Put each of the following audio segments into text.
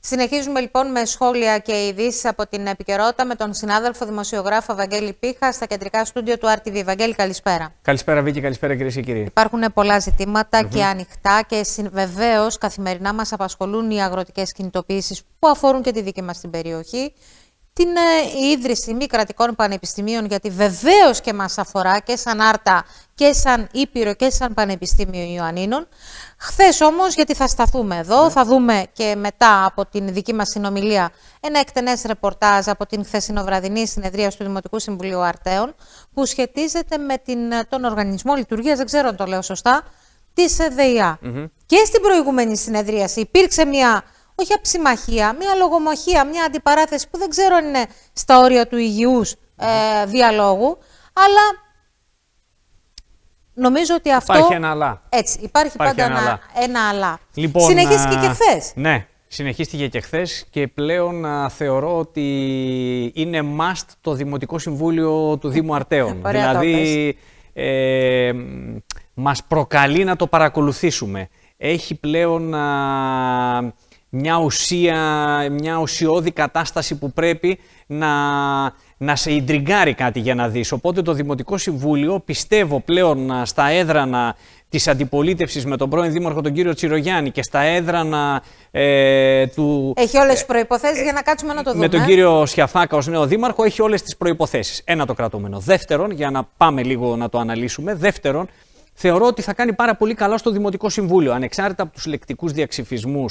Συνεχίζουμε λοιπόν με σχόλια και ειδήσεις από την επικαιρότητα με τον συνάδελφο δημοσιογράφο Βαγγέλη Πίχα στα κεντρικά στούντιο του RTV. Βαγγέλη, καλησπέρα. Καλησπέρα, Βίκυ καλησπέρα κυρίες και κύριοι. Υπάρχουν πολλά ζητήματα και ανοιχτά και βεβαίως καθημερινά μας απασχολούν οι αγροτικές κινητοποιήσεις που αφορούν και τη δική μας την περιοχή την ε, ίδρυση μη κρατικών πανεπιστημίων, γιατί βεβαίως και μας αφορά και σαν Άρτα και σαν Ήπειρο και σαν Πανεπιστήμιο Ιωαννίνων. Χθες όμως, γιατί θα σταθούμε εδώ, ναι. θα δούμε και μετά από την δική μας συνομιλία ένα εκτενές ρεπορτάζ από την χθεσινοβραδινή συνεδρία του Δημοτικού Συμβουλίου Αρτέων, που σχετίζεται με την, ε, τον οργανισμό λειτουργίας, δεν ξέρω αν το λέω σωστά, της ΕΔΕΙΑ. Και στην προηγούμενη συνεδρίαση υπήρξε μια όχι αψιμαχία, μια λογομαχία, μια αντιπαράθεση που δεν ξέρω αν είναι στα όρια του υγιούς ε, διαλόγου, αλλά νομίζω ότι αυτό... Υπάρχει ένα αλλά. Έτσι, υπάρχει, πάντα ένα, αλλά. Λοιπόν, συνεχίστηκε και χθες. Ναι, συνεχίστηκε και χθες και πλέον θεωρώ ότι είναι must το Δημοτικό Συμβούλιο του Δήμου Αρτέων. δηλαδή, ε, μας προκαλεί να το παρακολουθήσουμε. Έχει πλέον... Α, μια ουσία, μια ουσιώδη κατάσταση που πρέπει να, να σε ιντριγκάρει κάτι για να δεις. Οπότε το Δημοτικό Συμβούλιο πιστεύω πλέον στα έδρανα της αντιπολίτευσης με τον πρώην Δήμαρχο τον κύριο Τσιρογιάννη και στα έδρανα ε, του... Έχει όλες ε, τις προϋποθέσεις για να κάτσουμε να το δούμε. Με τον κύριο Σιαφάκα ως νέο Δήμαρχο έχει όλες τις προϋποθέσεις. Ένα το κρατούμενο. Δεύτερον, για να πάμε λίγο να το αναλύσουμε, δεύτερον θεωρώ ότι θα κάνει πάρα πολύ καλά στο Δημοτικό Συμβούλιο. Ανεξάρτητα από τους λεκτικούς διαξυφισμούς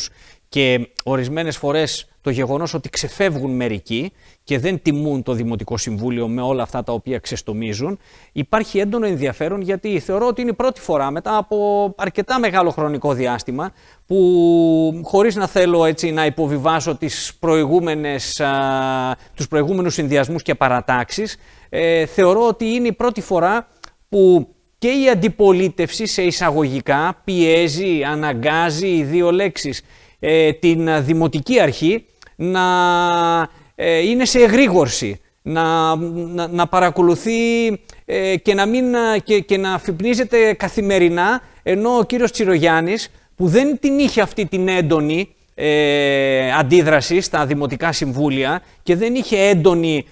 και ορισμένες φορές το γεγονός ότι ξεφεύγουν μερικοί και δεν τιμούν το Δημοτικό Συμβούλιο με όλα αυτά τα οποία ξεστομίζουν, υπάρχει έντονο ενδιαφέρον γιατί θεωρώ ότι είναι η πρώτη φορά μετά από αρκετά μεγάλο χρονικό διάστημα που χωρίς να θέλω έτσι να υποβιβάσω τις προηγούμενες, συνδυασμού τους προηγούμενους συνδυασμούς και παρατάξεις, ε, θεωρώ ότι είναι η πρώτη φορά που και η αντιπολίτευση σε εισαγωγικά πιέζει, αναγκάζει οι δύο λέξεις ε, την δημοτική αρχή να ε, είναι σε εγρήγορση, να, να, παρακολουθεί ε, και, να μην, και, να φυπνίζεται καθημερινά ενώ ο κύριος Τσιρογιάννης που δεν την είχε αυτή την έντονη αντίδραση στα δημοτικά συμβούλια και δεν είχε έντονη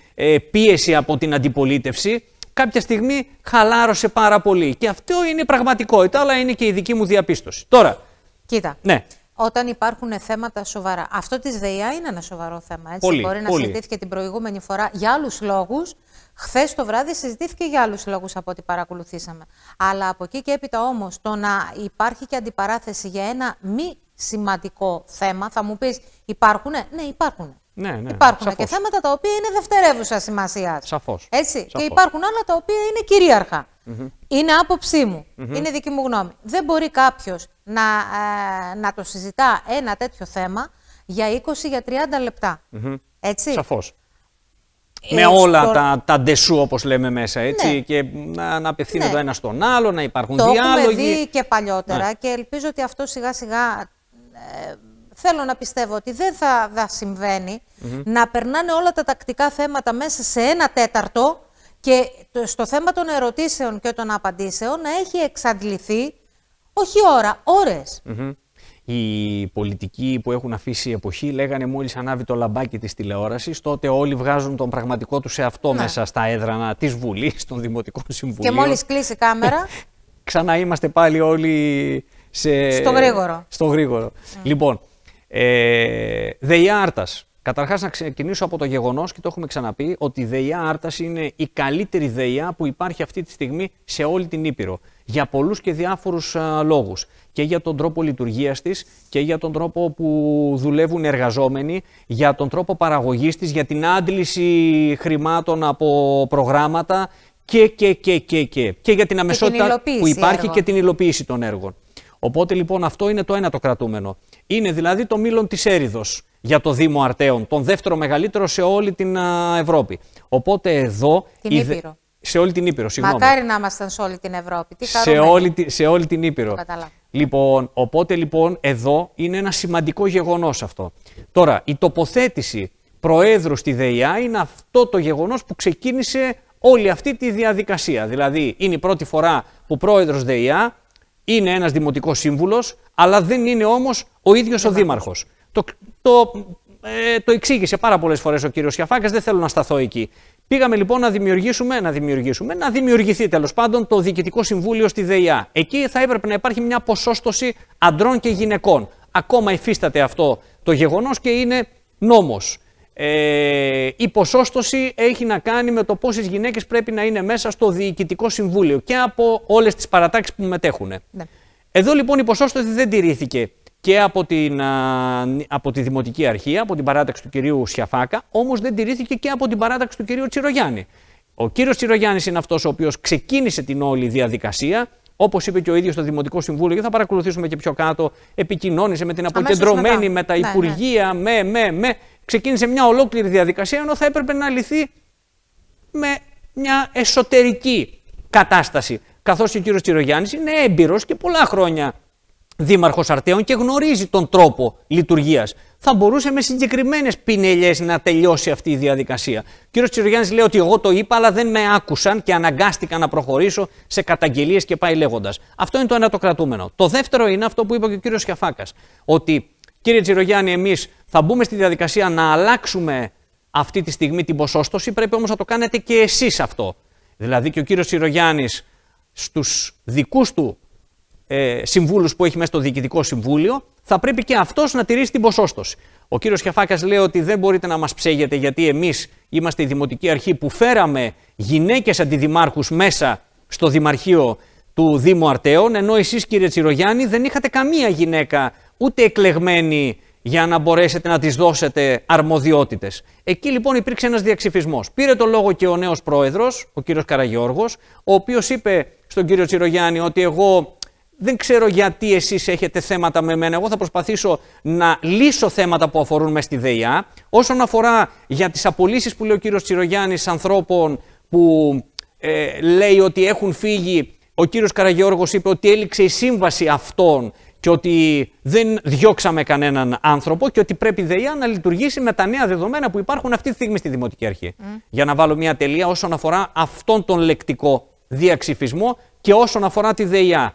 πίεση από την αντιπολίτευση κάποια στιγμή χαλάρωσε πάρα πολύ. Και αυτό είναι η πραγματικότητα, αλλά είναι και η δική μου διαπίστωση. Τώρα. Κοίτα. Ναι. Όταν υπάρχουν θέματα σοβαρά. Αυτό της ΔΕΙΑ είναι ένα σοβαρό θέμα. Έτσι. Πολύ, Μπορεί να συζητήθηκε την προηγούμενη φορά για άλλους λόγους. Χθες το βράδυ συζητήθηκε για άλλους λόγους από ό,τι παρακολουθήσαμε. Αλλά από εκεί και έπειτα όμως το να υπάρχει και αντιπαράθεση για ένα μη σημαντικό θέμα, θα μου πεις, υπάρχουν. Ναι, υπάρχουν. Ναι, ναι. Υπάρχουν και θέματα τα οποία είναι δευτερεύουσα σημασία. Σαφώς. Έτσι. Σαφώς. Και υπάρχουν άλλα τα οποία είναι κυρίαρχα. Είναι άποψή μου. Είναι δική μου γνώμη. Δεν μπορεί κάποιος να, ε, να το συζητά ένα τέτοιο θέμα για 20 για 30 λεπτά. Mm Έτσι. Σαφώς. Με όλα τα, ντεσού, όπως λέμε μέσα, έτσι. Ναι. Και να, να απευθύνεται ναι. ένας στον άλλο, να υπάρχουν το διάλογοι. Το έχουμε δει και παλιότερα ναι. και ελπίζω ότι αυτό σιγά σιγά ε, θέλω να πιστεύω ότι δεν θα, θα συμβαινει να περνάνε όλα τα τακτικά θέματα μέσα σε ένα τέταρτο και στο θέμα των ερωτήσεων και των απαντήσεων να έχει εξαντληθεί όχι ώρα, ώρες. Mm -hmm. Οι πολιτικοί που έχουν αφήσει η εποχή λέγανε μόλις ανάβει το λαμπάκι της τηλεόρασης, τότε όλοι βγάζουν τον πραγματικό τους εαυτό ναι. μέσα στα έδρανα της Βουλής των Δημοτικών Συμβουλίων. Και μόλις κλείσει η κάμερα... Ξανά είμαστε πάλι όλοι σε... στο γρήγορο. Στο γρήγορο. Mm. Λοιπόν, ε, Δεϊά Άρτας. E Καταρχάς να ξεκινήσω από το γεγονός και το έχουμε ξαναπεί ότι η Δεϊά Άρτας είναι η καλύτερη Δεϊά e που υπάρχει αυτή τη στιγμή σε όλη την Ήπειρο. Για πολλούς και διάφορους λόγου λόγους. Και για τον τρόπο λειτουργίας της και για τον τρόπο που δουλεύουν εργαζόμενοι, για τον τρόπο παραγωγής της, για την άντληση χρημάτων από προγράμματα και, και, και, και, και. και για την αμεσότητα που υπάρχει και την υλοποίηση των έργων. Οπότε λοιπόν αυτό είναι το ένα το κρατούμενο. Είναι δηλαδή το μήλον της έριδος για το Δήμο Αρτέων, τον δεύτερο μεγαλύτερο σε όλη την Ευρώπη. Οπότε εδώ. Την Ήπειρο. Σε όλη την Ήπειρο, συγγνώμη. Μακάρι να ήμασταν σε όλη την Ευρώπη. Τι σε, όλη, σε όλη την Ήπειρο. Λοιπόν, οπότε λοιπόν εδώ είναι ένα σημαντικό γεγονός αυτό. Τώρα, η τοποθέτηση προέδρου στη ΔΕΙΑ είναι αυτό το γεγονός που ξεκίνησε όλη αυτή τη διαδικασία. Δηλαδή, είναι η πρώτη φορά που πρόεδρος ΔΕΙΑ είναι ένας δημοτικός σύμβουλος, αλλά δεν είναι όμως ο ίδιος ο δήμαρχος. Το, το, ε, το εξήγησε πάρα πολλές φορές ο κύριος Σιαφάκας, δεν θέλω να σταθώ εκεί. Πήγαμε λοιπόν να δημιουργήσουμε, να δημιουργήσουμε, να δημιουργηθεί τέλος πάντων το Διοικητικό Συμβούλιο στη ΔΕΙΑ. Εκεί θα έπρεπε να υπάρχει μια ποσόστοση αντρών και γυναικών. Ακόμα υφίσταται αυτό το γεγονός και είναι νόμος. Ε, η ποσόστοση έχει να κάνει με το πόσες γυναίκες πρέπει να είναι μέσα στο διοικητικό συμβούλιο και από όλες τις παρατάξεις που μετέχουν. Ναι. Εδώ λοιπόν η ποσόστοση δεν τηρήθηκε και από, την, από τη Δημοτική Αρχή, από την παράταξη του κυρίου Σιαφάκα, όμως δεν τηρήθηκε και από την παράταξη του κυρίου Τσιρογιάννη. Ο κύριος Τσιρογιάννης είναι αυτός ο οποίος ξεκίνησε την όλη διαδικασία. Όπως είπε και ο ίδιος στο Δημοτικό Συμβούλιο, και θα παρακολουθήσουμε και πιο κάτω, επικοινώνησε με την αποκεντρωμένη, με τα υπουργεία, ναι, ναι. με, με, με ξεκίνησε μια ολόκληρη διαδικασία ενώ θα έπρεπε να λυθεί με μια εσωτερική κατάσταση. Καθώς ο κύριος Τσιρογιάννης είναι έμπειρος και πολλά χρόνια δήμαρχος Αρτέων και γνωρίζει τον τρόπο λειτουργίας. Θα μπορούσε με συγκεκριμένες πινελιές να τελειώσει αυτή η διαδικασία. Ο κύριος Τσιρογιάννης λέει ότι εγώ το είπα αλλά δεν με άκουσαν και αναγκάστηκα να προχωρήσω σε καταγγελίες και πάει λέγοντας. Αυτό είναι το ένα το κρατούμενο. Το δεύτερο είναι αυτό που είπε και ο κύριος Σιαφάκας, ότι Κύριε Τζιρογιάννη, εμείς θα μπούμε στη διαδικασία να αλλάξουμε αυτή τη στιγμή την ποσόστοση, πρέπει όμως να το κάνετε και εσείς αυτό. Δηλαδή και ο κύριος Τσιρογιάννης στους δικούς του ε, συμβούλους που έχει μέσα στο Διοικητικό Συμβούλιο, θα πρέπει και αυτός να τηρήσει την ποσόστοση. Ο κύριος Χιαφάκας λέει ότι δεν μπορείτε να μας ψέγετε γιατί εμείς είμαστε η Δημοτική Αρχή που φέραμε γυναίκες αντιδημάρχους μέσα στο Δημαρχείο του Δήμου Αρτέων, ενώ εσείς κύριε Τσιρογιάννη δεν είχατε καμία γυναίκα ούτε εκλεγμένοι για να μπορέσετε να τις δώσετε αρμοδιότητες. Εκεί λοιπόν υπήρξε ένας διαξυφισμός. Πήρε το λόγο και ο νέος πρόεδρος, ο κύριος Καραγιώργος, ο οποίος είπε στον κύριο Τσιρογιάννη ότι εγώ δεν ξέρω γιατί εσείς έχετε θέματα με μένα. Εγώ θα προσπαθήσω να λύσω θέματα που αφορούν μες στη ΔΕΙΑ. Όσον αφορά για τις απολύσεις που λέει ο κύριος Τσιρογιάννης ανθρώπων που ε, λέει ότι έχουν φύγει ο κύριος Καραγιώργος είπε ότι έληξε η σύμβαση αυτών και ότι δεν διώξαμε κανέναν άνθρωπο και ότι πρέπει η ΔΕΙΑ να λειτουργήσει με τα νέα δεδομένα που υπάρχουν αυτή τη στιγμή στη Δημοτική Αρχή. Για να βάλω μια τελεία όσον αφορά αυτόν τον λεκτικό διαξυφισμό και όσον αφορά τη ΔΕΙΑ.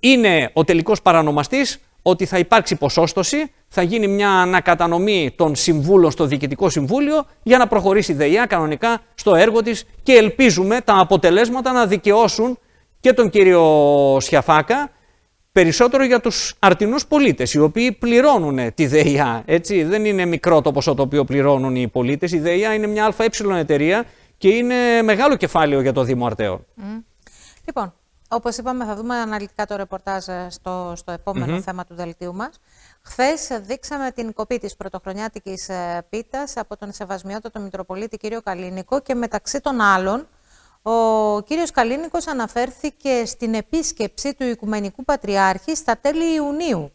Είναι ο τελικός παρανομαστής ότι θα υπάρξει ποσόστοση, θα γίνει μια ανακατανομή των συμβούλων στο Διοικητικό Συμβούλιο για να προχωρήσει η ΔΕΙΑ κανονικά στο έργο της και ελπίζουμε τα αποτελέσματα να δικαιώσουν και τον κύριο Σιαφάκα Περισσότερο για τους αρτινούς πολίτες, οι οποίοι πληρώνουν ε, τη ΔΕΙΑ. Έτσι, δεν είναι μικρό το ποσό το οποίο πληρώνουν οι πολίτες. Η ΔΕΙΑ είναι μια ΑΕ εταιρεία και είναι μεγάλο κεφάλαιο για το Δήμο Αρταίο. Λοιπόν, όπως είπαμε θα δούμε αναλυτικά το ρεπορτάζ ε, στο, στο επόμενο θέμα του δελτίου μας. Χθες δείξαμε την κοπή της πρωτοχρονιάτικης ε, πίτας από τον Σεβασμιότατο Μητροπολίτη κ. Καλίνικο και μεταξύ των άλλων ο κύριος Καλίνικος αναφέρθηκε στην επίσκεψη του Οικουμενικού Πατριάρχη στα τέλη Ιουνίου.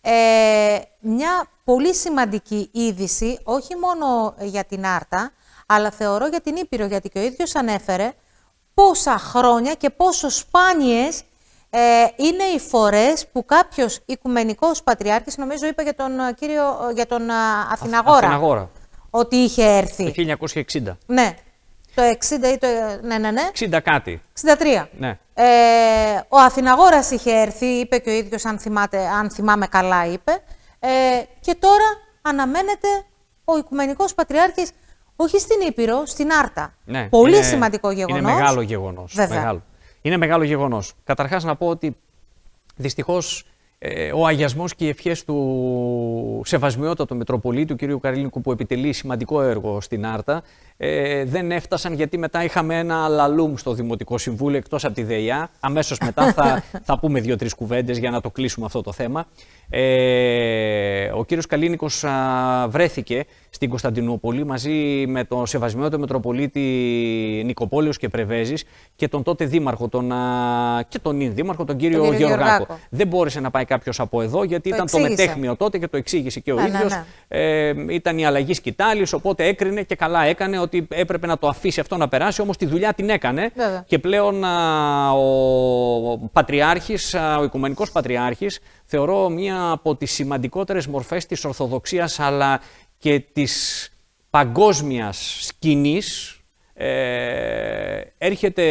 ε, μια πολύ σημαντική είδηση, όχι μόνο για την Άρτα, αλλά θεωρώ για την Ήπειρο, γιατί και ο ίδιος ανέφερε πόσα χρόνια και πόσο σπάνιες ε, είναι οι φορές που κάποιος Οικουμενικός Πατριάρχης, νομίζω είπα για τον, ε, κύριο, για τον ε, Αθηναγόρα, Αθηναγόρα, ότι είχε έρθει. Το 1960. Ναι. Το 60 ή το. Ναι, ναι, ναι. 60 κάτι. 63. Ναι. Ε, ο Αθηναγόρας είχε έρθει, είπε και ο ίδιος, αν, θυμάμαι καλά, είπε. Ε, και τώρα αναμένεται ο Οικουμενικός Πατριάρχης, όχι στην Ήπειρο, στην Άρτα. Ναι. Πολύ σημαντικό γεγονό. Είναι μεγάλο γεγονός. Μεγάλο. Είναι μεγάλο γεγονός. Καταρχάς να πω ότι δυστυχώς ε, ο αγιασμός και οι ευχές του σεβασμιότατου του κ. Καρλίνικου που επιτελεί σημαντικό έργο στην Άρτα ε, δεν έφτασαν γιατί μετά είχαμε ένα λαλούμ στο Δημοτικό Συμβούλιο εκτός από τη ΔΕΙΑ. Αμέσως μετά θα, θα πούμε δύο-τρει κουβέντες για να το κλείσουμε αυτό το θέμα. Ε, ο κ. Καρλίνικο βρέθηκε στην Κωνσταντινούπολη μαζί με τον σεβασμιότητα Μετροπολίτη Νικοπόλεως και Πρεβέζης και τον τότε δήμαρχο τον, και τον ίν δήμαρχο, τον κύριο, τον Γεωργάκο. Δεν μπόρεσε να πάει κάποιος από εδώ γιατί ήταν το μετέχνιο τότε και το εξήγησε και ο ναι, ναι, ίδιος. Ναι. Ε, ήταν η αλλαγή σκητάλης οπότε έκρινε και καλά έκανε ότι έπρεπε να το αφήσει αυτό να περάσει. όμως τη δουλειά την έκανε και πλέον ο Πατριάρχης, ο Οικουμενικός Πατριάρχης, θεωρώ μία από τις σημαντικότερες μορφές της Ορθοδοξίας αλλά και της παγκόσμιας σκηνής ε, έρχεται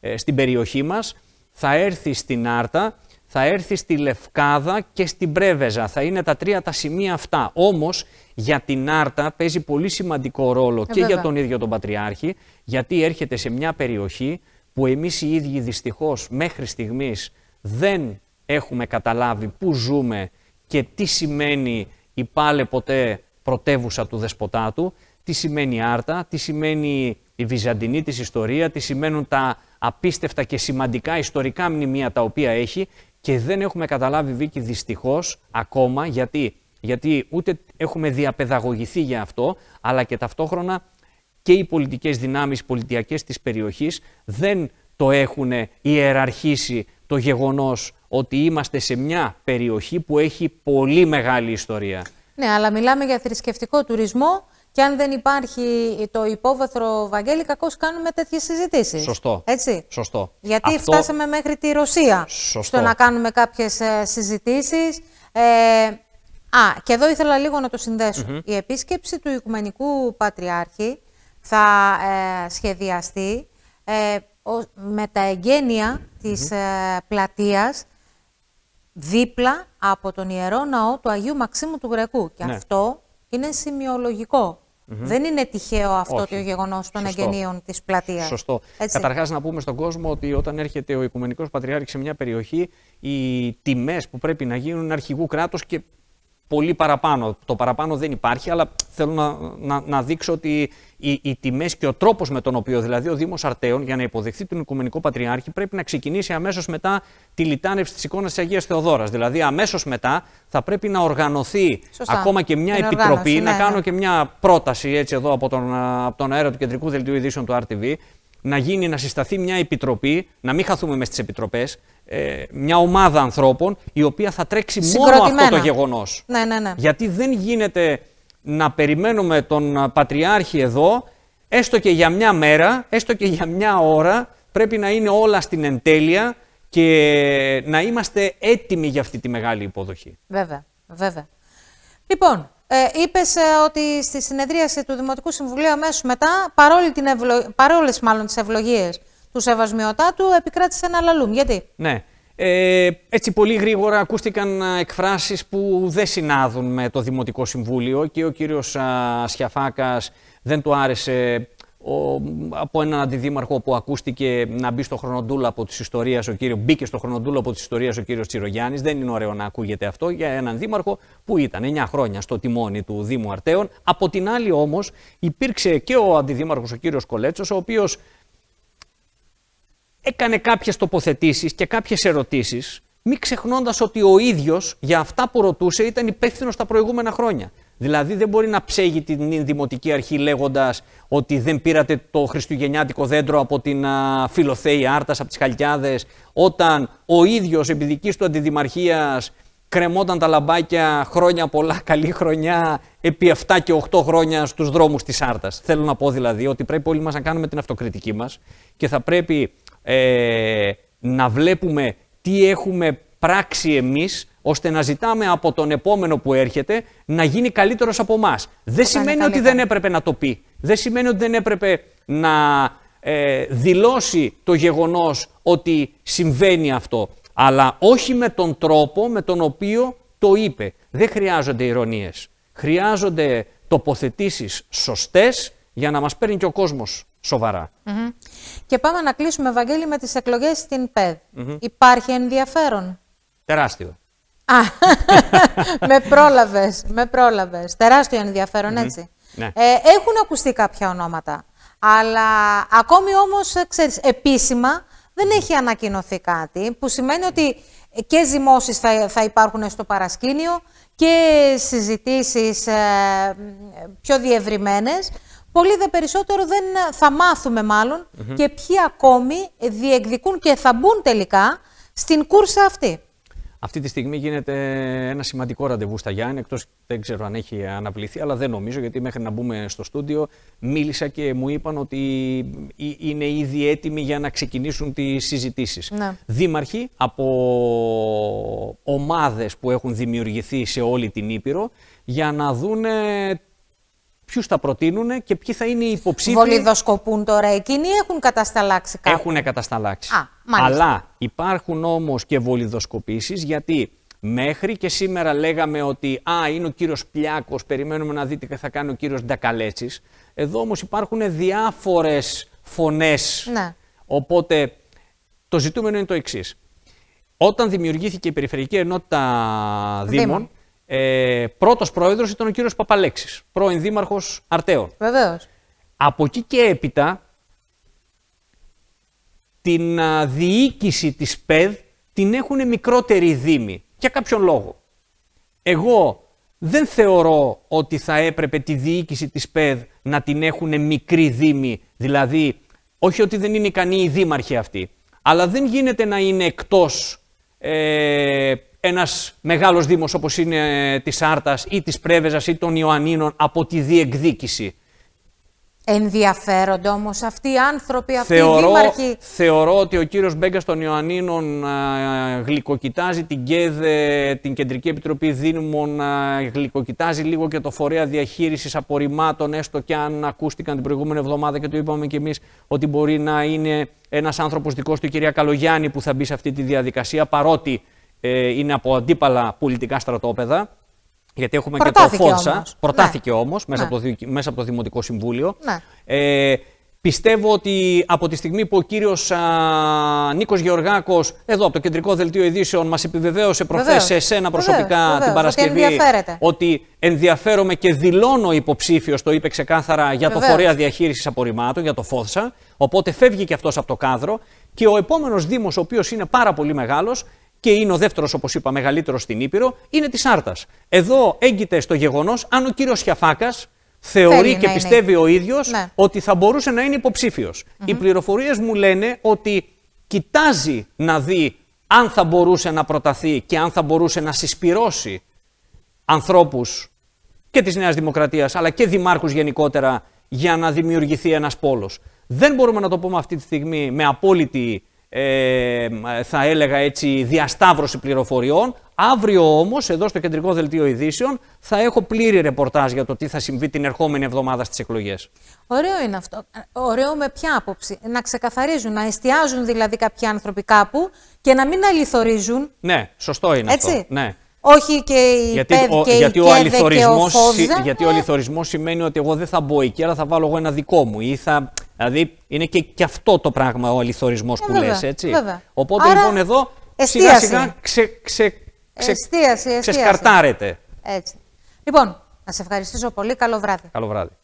ε, στην περιοχή μας, θα έρθει στην Άρτα, θα έρθει στη Λευκάδα και στην Πρέβεζα. Θα είναι τα τρία τα σημεία αυτά. Όμως για την Άρτα παίζει πολύ σημαντικό ρόλο ε, και για τον ίδιο τον Πατριάρχη, γιατί έρχεται σε μια περιοχή που εμείς οι ίδιοι δυστυχώς μέχρι στιγμής δεν έχουμε καταλάβει πού ζούμε και τι σημαίνει η πάλε ποτέ πρωτεύουσα του δεσποτάτου, τι σημαίνει άρτα, τι σημαίνει η βυζαντινή της ιστορία, τι σημαίνουν τα απίστευτα και σημαντικά ιστορικά μνημεία τα οποία έχει και δεν έχουμε καταλάβει, Βίκη, δυστυχώς ακόμα, γιατί, γιατί ούτε έχουμε διαπαιδαγωγηθεί για αυτό, αλλά και ταυτόχρονα και οι πολιτικές δυνάμεις πολιτιακές της περιοχής δεν το έχουν ιεραρχήσει το γεγονός ότι είμαστε σε μια περιοχή που έχει πολύ μεγάλη ιστορία. Ναι, αλλά μιλάμε για θρησκευτικό τουρισμό και αν δεν υπάρχει το υπόβαθρο, Βαγγέλη, κακώς κάνουμε τέτοιες συζητήσεις. Σωστό. Έτσι. Σωστό. Γιατί Αυτό... φτάσαμε μέχρι τη Ρωσία Σωστό. στο να κάνουμε κάποιες συζητήσεις. Ε, α, και εδώ ήθελα λίγο να το συνδέσω. Η επίσκεψη του Οικουμενικού Πατριάρχη θα ε, σχεδιαστεί ε, με τα εγγένεια mm -hmm. της ε, πλατείας δίπλα από τον Ιερό Ναό του Αγίου Μαξίμου του Γρεκού. Και ναι. αυτό είναι σημειολογικό. Δεν είναι τυχαίο αυτό Όχι. το γεγονός των εγγενείων της πλατείας. Σωστό. Καταρχάς, να πούμε στον κόσμο ότι όταν έρχεται ο Οικουμενικός Πατριάρχης σε μια περιοχή, οι τιμές που πρέπει να γίνουν αρχηγού κράτος και πολύ παραπάνω. Το παραπάνω δεν υπάρχει, αλλά θέλω να, να, να δείξω ότι οι, οι τιμές και ο τρόπος με τον οποίο δηλαδή ο Δήμος Αρτέων για να υποδεχθεί τον Οικουμενικό Πατριάρχη πρέπει να ξεκινήσει αμέσως μετά τη λιτάνευση της εικόνας της Αγίας Θεοδόρας. Δηλαδή, αμέσως μετά θα πρέπει να οργανωθεί ακόμα και μια επιτροπή. να ναι, ναι. κάνω και μια πρόταση έτσι εδώ από τον, από τον αέρα του Κεντρικού Δελτίου Ειδήσεων του RTV. Να γίνει, να συσταθεί μια επιτροπή, να μην χαθούμε μες στις επιτροπές, ε, μια ομάδα ανθρώπων η οποία θα τρέξει μόνο αυτό το γεγονός. Ναι, ναι, ναι. Γιατί δεν γίνεται να περιμένουμε τον Πατριάρχη εδώ, έστω και για μια μέρα, έστω και για μια ώρα, πρέπει να είναι όλα στην εντέλεια και να είμαστε έτοιμοι για αυτή τη μεγάλη υποδοχή. Βέβαια, βέβαια. Λοιπόν, ε, Είπες ε, ότι στη συνεδρίαση του Δημοτικού Συμβουλίου αμέσως μετά, παρόλες μάλλον του Σεβασμιωτάτου του επικράτησε ένα λαλούμ. Γιατί. Ναι. Ε, έτσι πολύ γρήγορα ακούστηκαν ε, εκφράσεις που δεν συνάδουν με το Δημοτικό Συμβούλιο και ο κύριος Σιαφάκας δεν του άρεσε ο, από έναν αντιδήμαρχο που ακούστηκε να μπει στο από της ιστορίας ο κύριος, μπήκε στο από της ιστορίας ο κύριος Τσιρογιάννης. Δεν είναι ωραίο να ακούγεται αυτό για έναν δήμαρχο που ήταν 9 χρόνια στο τιμόνι του Δήμου Αρτέων. Από την άλλη όμως υπήρξε και ο αντιδήμαρχος ο κύριος Κολέτσος ο οποίος έκανε κάποιες τοποθετήσεις και κάποιες ερωτήσεις, μην ξεχνώντας ότι ο ίδιος για αυτά που ρωτούσε ήταν υπεύθυνο τα προηγούμενα χρόνια. Δηλαδή δεν μπορεί να ψέγει την δημοτική αρχή λέγοντας ότι δεν πήρατε το χριστουγεννιάτικο δέντρο από την α, Φιλοθέη Άρτας, από τις Χαλκιάδες, όταν ο ίδιος επί δικής του αντιδημαρχίας κρεμόταν τα λαμπάκια χρόνια πολλά, καλή χρονιά, επί 7 και 8 χρόνια στους δρόμους της Άρτας. Θέλω να πω δηλαδή ότι πρέπει όλοι μας να κάνουμε την αυτοκριτική μας και θα πρέπει ε, να βλέπουμε τι έχουμε πράξει εμείς, ώστε να ζητάμε από τον επόμενο που έρχεται να γίνει καλύτερος από εμά. Δεν σημαίνει ότι δεν έπρεπε να το πει. Δεν σημαίνει ότι δεν έπρεπε να ε, δηλώσει το γεγονός ότι συμβαίνει αυτό. Αλλά όχι με τον τρόπο με τον οποίο το είπε. Δεν χρειάζονται ηρωνίες. Χρειάζονται τοποθετήσεις σωστές για να μας παίρνει και ο κόσμος σοβαρα Και πάμε να κλείσουμε, Βαγγέλη, με τις εκλογές στην ΠΕΔ. Υπάρχει ενδιαφέρον. Τεράστιο. με πρόλαβες, με πρόλαβες. Τεράστιο ενδιαφέρον, έτσι. Ναι. Ε, έχουν ακουστεί κάποια ονόματα, αλλά ακόμη όμως, ε, ξέρεις, επίσημα δεν έχει ανακοινωθεί κάτι, που σημαίνει ότι και ζυμώσεις θα, θα υπάρχουν στο παρασκήνιο και συζητήσεις ε, πιο διευρυμένες πολύ δε περισσότερο δεν ε, θα μάθουμε μάλλον και ποιοι ακόμη διεκδικούν και θα μπουν τελικά στην κούρσα αυτή. Αυτή τη στιγμή γίνεται ένα σημαντικό ραντεβού στα Γιάννη, εκτός δεν ξέρω αν έχει αναβληθεί, αλλά δεν νομίζω γιατί μέχρι να μπούμε στο στούντιο μίλησα και μου είπαν ότι είναι ήδη έτοιμοι για να ξεκινήσουν τις συζητήσεις. Ναι. Δήμαρχοι από ομάδες που έχουν δημιουργηθεί σε όλη την Ήπειρο για να δούνε ποιους θα προτείνουν και ποιοι θα είναι οι υποψήφοι. Βολιδοσκοπούν τώρα εκείνοι ή έχουν κατασταλάξει κάτι. Έχουν κατασταλάξει. Α, Αλλά υπάρχουν όμως και βολιδοσκοπήσεις γιατί μέχρι και σήμερα λέγαμε ότι α, είναι ο κύριος Πλιάκος, περιμένουμε να δείτε τι θα κάνει ο κύριος Ντακαλέτσι. Εδώ όμως υπάρχουν διάφορες φωνές. Ναι. Οπότε το ζητούμενο είναι το εξής. Όταν δημιουργήθηκε η Περιφερειακή Ενότητα Δήμων ε, πρώτος πρόεδρος ήταν ο κύριος Παπαλέξης, πρώην δήμαρχος Αρτέων. Βεβαίως. Από εκεί και έπειτα την α, διοίκηση της ΠΕΔ την έχουν μικρότερη δήμη. Για κάποιον λόγο. Εγώ δεν θεωρώ ότι θα έπρεπε τη διοίκηση της ΠΕΔ να την έχουν μικρή δήμη. Δηλαδή, όχι ότι δεν είναι ικανή η δήμαρχη αυτή, αλλά δεν γίνεται να είναι εκτός ε, ένας μεγάλος δήμος όπως είναι ε, της Άρτας ή της Πρέβεζας ή των Ιωαννίνων από τη διεκδίκηση. Ενδιαφέρονται όμως αυτοί οι άνθρωποι, αυτοί θεωρώ, οι δήμαρχοι. Θεωρώ ότι ο κύριος Μπέγκας των Ιωαννίνων ε, γλυκοκοιτάζει την ΚΕΔΕ, την Κεντρική Επιτροπή Δήμων, α, ε, γλυκοκοιτάζει λίγο και το Φορέα Διαχείρισης Απορριμμάτων, έστω και αν ακούστηκαν την προηγούμενη εβδομάδα και το είπαμε κι εμείς ότι μπορεί να είναι ένας άνθρωπος δικός του η κυρία Καλογιάννη που θα μπει σε αυτή τη διαδικασία, παρότι ε, είναι από αντίπαλα πολιτικά στρατόπεδα. Γιατί έχουμε και το Φόρσα. Ναι. Προτάθηκε ναι. όμως μέσα, ναι. μέσα από το Δημοτικό Συμβούλιο. Ναι. Ε, Πιστεύω ότι από τη στιγμή που ο κύριος Νίκο Νίκος εδώ από το Κεντρικό Δελτίο Ειδήσεων, μας επιβεβαίωσε προχθές σε εσένα προσωπικά την Παρασκευή ότι, ότι ενδιαφέρομαι και δηλώνω υποψήφιος, το είπε ξεκάθαρα, για το Φορέα διαχείρισης Απορριμμάτων, για το Φόρσα. οπότε φεύγει και αυτός από το κάδρο και ο επόμενος Δήμος, ο οποίος είναι πάρα πολύ μεγάλος και είναι ο δεύτερος, όπως είπα, μεγαλύτερος στην Ήπειρο, είναι της Άρτας. Εδώ έγκυται στο γεγονός αν ο κύριος Χιαφάκας θεωρεί και πιστεύει ο ίδιος ναι. ότι θα μπορούσε να είναι υποψήφιος. Mm -hmm. Οι πληροφορίες μου λένε ότι κοιτάζει να δει αν θα μπορούσε να προταθεί και αν θα μπορούσε να συσπυρώσει ανθρώπους και της νέας δημοκρατίας, αλλά και Δημάρχους γενικότερα για να δημιουργηθεί ένας πόλος. Δεν μπορούμε να το πούμε αυτή τη στιγμή με απόλυτη ε, θα έλεγα έτσι, διασταύρωση πληροφοριών. Αύριο όμως, εδώ στο Κεντρικό Δελτίο Ειδήσεων, θα έχω πλήρη ρεπορτάζ για το τι θα συμβεί την ερχόμενη εβδομάδα στις εκλογές. Ωραίο είναι αυτό. Ε, ωραίο με ποια άποψη. Να ξεκαθαρίζουν, να εστιάζουν δηλαδή κάποιοι άνθρωποι κάπου και να μην αληθορίζουν. Ναι, σωστό είναι αυτό. Ναι. Όχι και η γιατί, ο, και γιατί, η ο και ο γιατί ο αληθωρισμός σημαίνει ότι εγώ δεν θα μπω εκεί, αλλά θα βάλω εγώ ένα δικό μου ή θα Δηλαδή είναι και, αυτό το πράγμα ο αληθορισμός ε, που βέβαια, λες, έτσι. Βέβαια. Οπότε Άρα, λοιπόν εδώ εστίαση. σιγά σιγά ξε, ξεσκαρτάρεται. Έτσι. Λοιπόν, να σε ευχαριστήσω πολύ. Καλό βράδυ. Καλό βράδυ.